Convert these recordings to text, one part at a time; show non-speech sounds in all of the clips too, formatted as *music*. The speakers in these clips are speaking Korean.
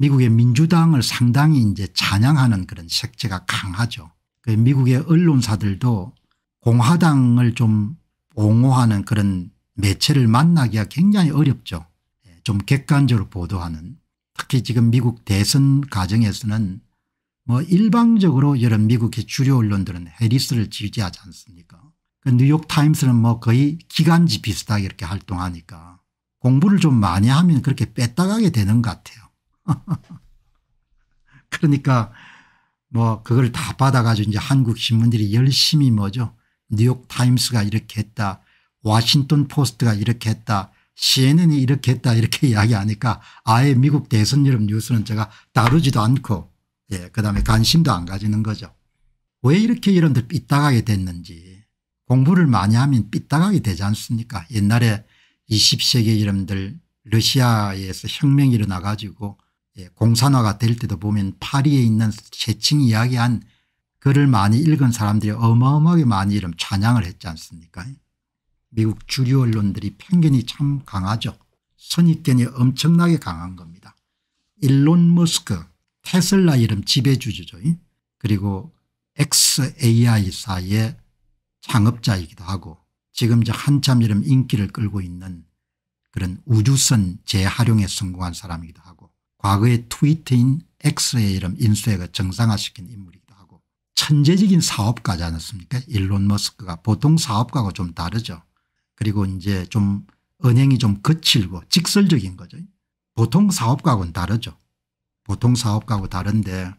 미국의 민주당을 상당히 이제 찬양하는 그런 색채가 강하죠. 그 미국의 언론사들도 공화당을 좀 옹호하는 그런 매체를 만나기가 굉장히 어렵죠. 예, 좀 객관적으로 보도하는 특히 지금 미국 대선 과정에서는 뭐 일방적으로 여러 미국의 주류 언론들은 해리스를 지지하지 않습니까 그 뉴욕타임스는 뭐 거의 기간지 비슷하게 이렇게 활동하니까 공부를 좀 많이 하면 그렇게 뺐다가게 되는 것 같아요. *laughs* 그러니까 뭐 그걸 다 받아가지고 이제 한국 신문들이 열심히 뭐죠. 뉴욕타임스가 이렇게 했다. 와싱턴 포스트가 이렇게 했다. CNN이 이렇게 했다 이렇게 *laughs* 이야기하니까 아예 미국 대선 여름 뉴스는 제가 다루지도 않고 예, 그다음에 관심도 안 가지는 거죠. 왜 이렇게 이런분들 삐딱하게 됐는지 공부를 많이 하면 삐딱하게 되지 않습니까 옛날에 20세기 여러분들 러시아에서 혁명이 일어나 가지고 예, 공산화가 될 때도 보면 파리에 있는 세칭 이야기한 글을 많이 읽은 사람들이 어마어마하게 많이 이름 찬양을 했지 않습니까 미국 주류 언론들이 편견이 참 강하죠. 선입견이 엄청나게 강한 겁니다. 일론 머스크 테슬라 이름 지배주주죠. 그리고 XAI 사의 창업자이기도 하고 지금 저 한참 이름 인기를 끌고 있는 그런 우주선 재활용에 성공한 사람이기도 하고 과거의 트위터인 엑스의 이름 인수해가 정상화시킨 인물이기도 하고 천재적인 사업가지 않았습니까 일론 머스크가 보통 사업가하고 좀 다르죠. 그리고 이제 좀 은행이 좀 거칠고 직설적인 거죠. 보통 사업가하고는 다르죠. 보통 사업가하고 다른데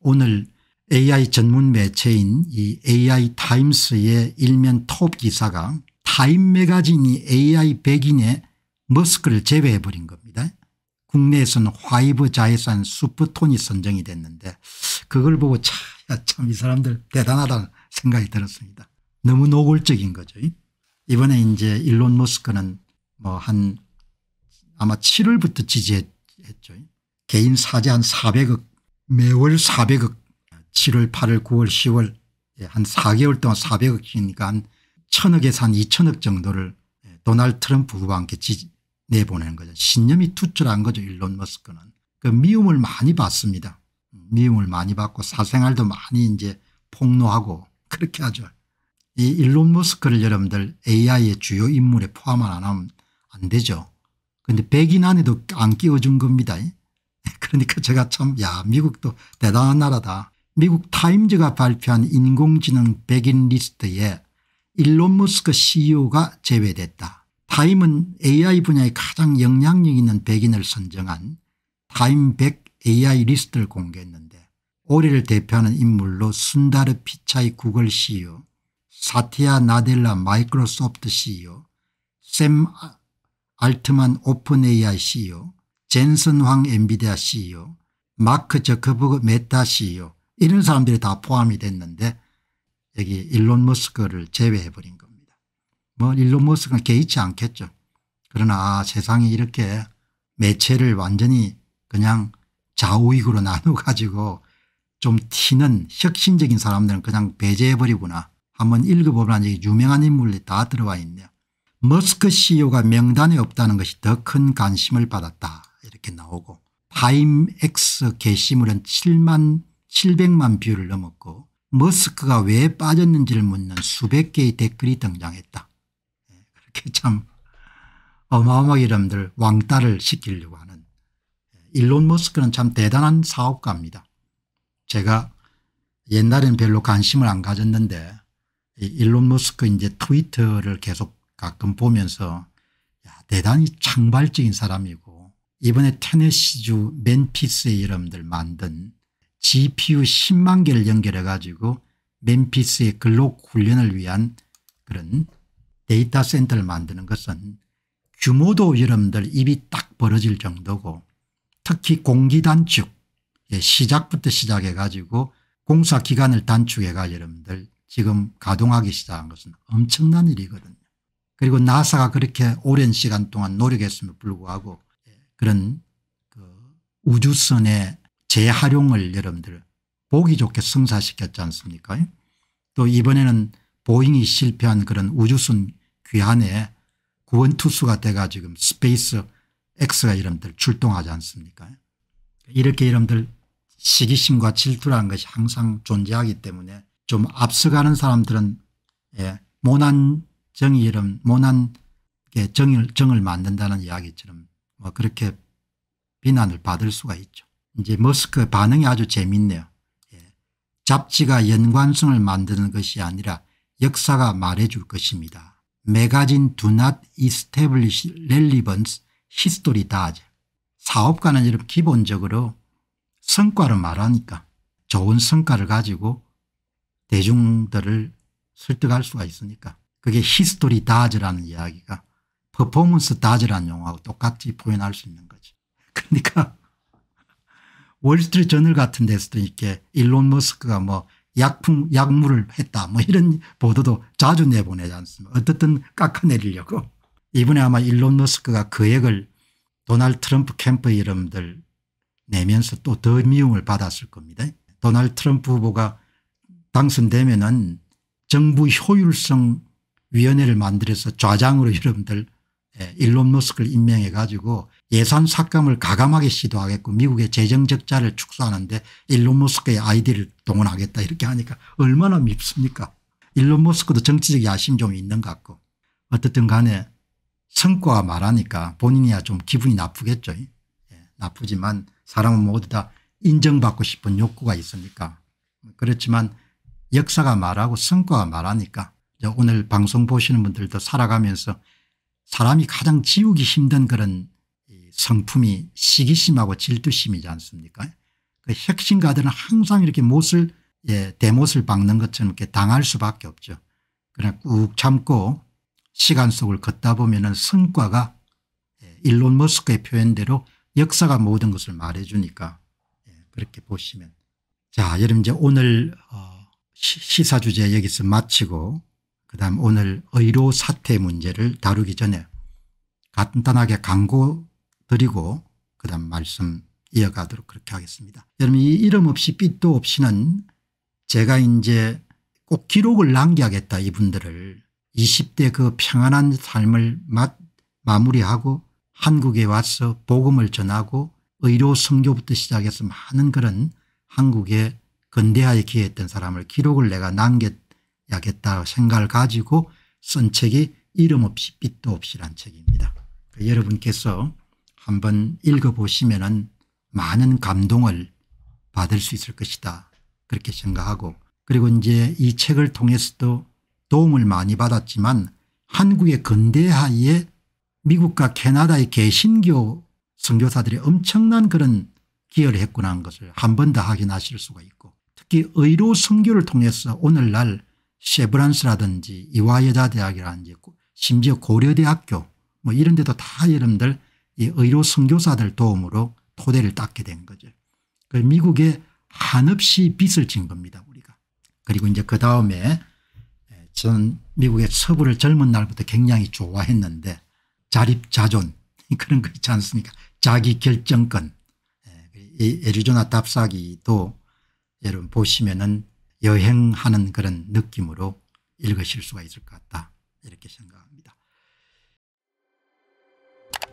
오늘 AI 전문 매체인 이 AI 타임스의 일면 톱 기사가 타임 매거진이 AI 백인의 머스크를 제외해버린 겁니다. 국내에서는 화이브 자회산 수프톤이 선정이 됐는데 그걸 보고 참 이 사람들 대단하다는 생각이 들었습니다. 너무 노골적인 거죠. 이번에 이제 일론 머스크는 뭐 한 아마 7월부터 지지했죠. 개인 사재 한 400억 매월 400억 7월 8월 9월 10월 예, 한 4개월 동안 400억이니까 한1 0 0 0억에서한2 0 0 0억 정도를 예, 도널드 트럼프 후보한테 지지, 내보내는 거죠. 신념이 투철한 거죠. 일론 머스크는. 그 미움을 많이 받습니다. 미움을 많이 받고 사생활도 많이 이제 폭로하고 그렇게 하죠. 이 일론 머스크를 여러분들 AI의 주요 인물에 포함 안 하면 안 되죠. 그런데 백인 안에도 안 끼워준 겁니다. *laughs* 그러니까 제가 참 야 미국도 대단한 나라다. 미국 타임즈가 발표한 인공지능 백인 리스트에 일론 머스크 CEO가 제외됐다. 타임은 AI 분야에 가장 영향력 있는 백인을 선정한 타임 백 AI 리스트를 공개했는데 올해를 대표하는 인물로 순다르 피차이 구글 CEO, 사티아 나델라 마이크로소프트 CEO, 샘 알트만 오픈 AI CEO, 젠슨 황 엔비디아 CEO, 마크 저커버그 메타 CEO 이런 사람들이 다 포함이 됐는데 여기 일론 머스크를 제외해버린 거예요. 뭐 일론 머스크는 개의치 않겠죠. 그러나 아, 세상이 이렇게 매체를 완전히 그냥 좌우익으로 *laughs* 나눠 가지고 좀 튀는 혁신적인 사람들은 그냥 배제해버리구나. 한번 읽어보라 유명한 인물이 다 들어와 있네요. 머스크 CEO가 명단에 없다는 것이 더 큰 관심을 받았다 이렇게 나오고 파임X 게시물은 7만 700만 뷰를 넘었고 머스크가 왜 빠졌는지를 묻는 수백 개의 댓글이 등장했다. 참 어마어마하게 이름들 왕따를 시키려고 하는 예, 일론 머스크는 참 대단한 사업가입니다. 제가 옛날엔 별로 관심을 안 가졌는데 일론 머스크 이제 트위터를 계속 가끔 보면서 야, 대단히 창발적인 사람이고 이번에 테네시주 맨피스의 이름들 만든 GPU 10만 개를 연결해 가지고 맨피스의 근로 훈련을 위한 그런 데이터 센터를 만드는 것은 규모도 여러분들 입이 딱 벌어질 정도고 특히 공기단축 예, 시작부터 시작해 가지고 공사 기간을 단축해 가 여러분들 지금 가동하기 시작한 것은 엄청난 일이거든요. 그리고 나사가 그렇게 오랜 시간 동안 노력했음에 도 불구하고 그런 그 우주선의 재활용을 여러분들 보기 좋게 성사시켰지 않습니까 또 이번에는 보잉이 실패한 그런 우주선 귀환에 구원투수가 돼가 지금 스페이스 X가 이름들 출동하지 않습니까 이렇게 이름들 시기심과 질투라는 것이 항상 존재하기 때문에 좀 앞서가는 사람들은 예, 모난 정의 이름 모난 정을, 정을 만든다는 이야기처럼 뭐 그렇게 비난을 받을 수가 있죠. 이제 머스크 반응이 아주 재밌네요. 예. 잡지가 연관성을 만드는 것이 아니라 역사가 말해줄 것입니다. 매거진 Do Not Establish Relevance History Does 사업가는 이런 기본적으로 성과를 말하니까 좋은 성과를 가지고 대중들을 설득할 수가 있으니까 그게 히스토리 다즈라는 이야기가 퍼포먼스 다즈라는 용어하고 똑같이 표현할 수 있는 거지. 그러니까 *laughs* 월스트리트 저널 같은 데서도 이렇게 일론 머스크가 뭐 약품 약물을 했다 뭐 이런 보도도 자주 내보내지 않습니까 어떻든 깎아내리려고 이번에 아마 일론 머스크가 그 액을 도널 트럼프 캠프 이름들 내면서 또 더 미움을 받았을 겁니다. 도널 트럼프 후보가 당선되면은 정부 효율성 위원회를 만들어서 좌장으로 여러분들 예, 일론 머스크를 임명해 가지고 예산 삭감을 가감하게 시도하겠고 미국의 재정 적자를 축소하는데 일론 머스크의 아이디를 동원하겠다 이렇게 하니까 얼마나 밉습니까 일론 머스크도 정치적 야심 좀 있는 것 같고 어떻든 간에 성과가 말하니까 본인이야 좀 기분이 나쁘겠죠 예, 나쁘지만 사람은 모두 다 인정받고 싶은 욕구가 있으니까 그렇지만 역사가 말하고 성과가 말하니까 오늘 방송 보시는 분들도 살아가면서 사람이 가장 지우기 힘든 그런 성품이 시기심하고 질투심이지 않습니까 그 혁신가들은 항상 이렇게 못을 예, 대못을 박는 것처럼 이렇게 당할 수밖에 없죠. 그냥 꾹 참고 시간 속을 걷다 보면 성과가 예, 일론 머스크의 표현대로 역사가 모든 것을 말해 주니까 예, 그렇게 보시면 자 여러분 이제 오늘 어, 시사 주제 여기서 마치고 그다음 오늘 의료 사태 문제를 다루기 전에 간단하게 광고 드리고 그 다음 말씀 이어가도록 그렇게 하겠습니다. 여러분 이 이름 없이 빛도 없이는 제가 이제 꼭 기록을 남겨야겠다 이분들을 20대 그 평안한 삶을 맛, 마무리하고 한국에 와서 복음을 전하고 의료 선교부터 시작해서 많은 그런 한국에 근대화에 기여했던 사람을 기록을 내가 남겨야겠다 생각을 가지고 쓴 책이 이름 없이 빛도 없이란 책입니다. 그 여러분께서 한번 읽어보시면 많은 감동을 받을 수 있을 것이다 그렇게 생각하고 그리고 이제 이 책을 통해서도 도움을 많이 받았지만 한국의 근대하에 미국과 캐나다의 개신교 선교사들이 엄청난 그런 기여를 했구나 하는 것을 한 번 더 확인하실 수가 있고 특히 의료 선교를 통해서 오늘날 쉐브란스라든지 이화여자대학이라든지 심지어 고려대학교 뭐 이런 데도 다 여러분들 이 의료 선교사들 도움으로 토대를 닦게 된 거죠. 그 미국에 한없이 빚을 진 겁니다 우리가. 그리고 이제 그 다음에 저 미국의 서부를 젊은 날부터 굉장히 좋아했는데 자립자존 *laughs* 그런 거 있지 않습니까 자기 결정권 그 애리조나 답사기도 여러분 보시면은 여행하는 그런 느낌으로 읽으실 수가 있을 것 같다 이렇게 생각합니다.